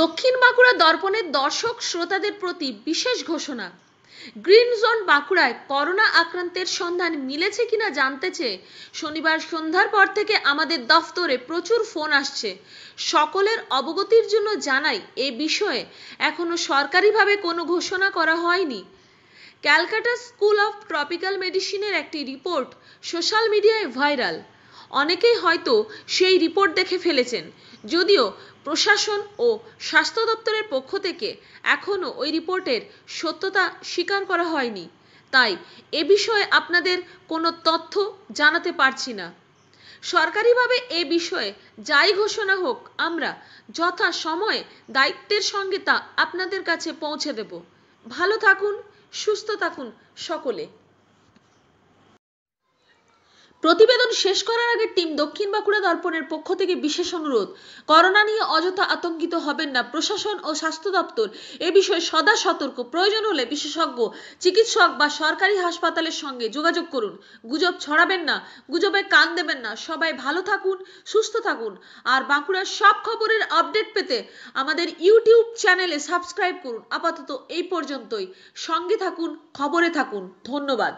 দক্ষিণ বাঁকুড়া দর্পণের দর্শক শ্রোতাদের প্রতি বিশেষ ঘোষণা গ্রিন জোন বাঁকুড়ায় করোনা আক্রান্তের সন্ধান মিলেছে কিনা জানতে চেয়ে শনিবার সন্ধ্যার পর থেকে আমাদের দফতরে প্রচুর ফোন আসছে সকলের অবগতির জন্য জানাই এ বিষয়ে এখনো সরকারিভাবে কোনো ঘোষণা করা হয়নি ক্যালকাটা স্কুল অফ ট্রপিক্যাল মেডিসিনের একটি রিপোর্ট সোশ্যাল মিডিয়ায় ভাইরাল অনেকেই হয়তো সেই রিপোর্ট দেখে ফেলেছেন যদিও প্রশাসন ও স্বাস্থ্য দপ্তরের পক্ষ থেকে এখনও ওই রিপোর্টের সত্যতা স্বীকার করা হয়নি তাই এ বিষয়ে আপনাদের কোনো তথ্য জানাতে পারছি না সরকারিভাবে এ বিষয়ে যাই ঘোষণা হোক আমরা যথা সময়ে দায়িত্বের সঙ্গে তা আপনাদের কাছে পৌঁছে দেব ভালো থাকুন সুস্থ থাকুন সকলে প্রতিবেদন শেষ করার আগে টিম দক্ষিণ বাঁকুড়া দর্পণের পক্ষ থেকে বিশেষ অনুরোধ করোনা নিয়ে অযথা আতঙ্কিত হবেন না প্রশাসন ও স্বাস্থ্য দপ্তর এ বিষয়ে সদা সতর্ক প্রয়োজন হলে বিশেষজ্ঞ চিকিৎসক বা সরকারি হাসপাতালের সঙ্গে যোগাযোগ করুন গুজব ছড়াবেন না গুজবে কান দেবেন না সবাই ভালো থাকুন সুস্থ থাকুন আর বাঁকুড়ার সব খবরের আপডেট পেতে আমাদের ইউটিউব চ্যানেলে সাবস্ক্রাইব করুন আপাতত এই পর্যন্তই সঙ্গে থাকুন খবরে থাকুন ধন্যবাদ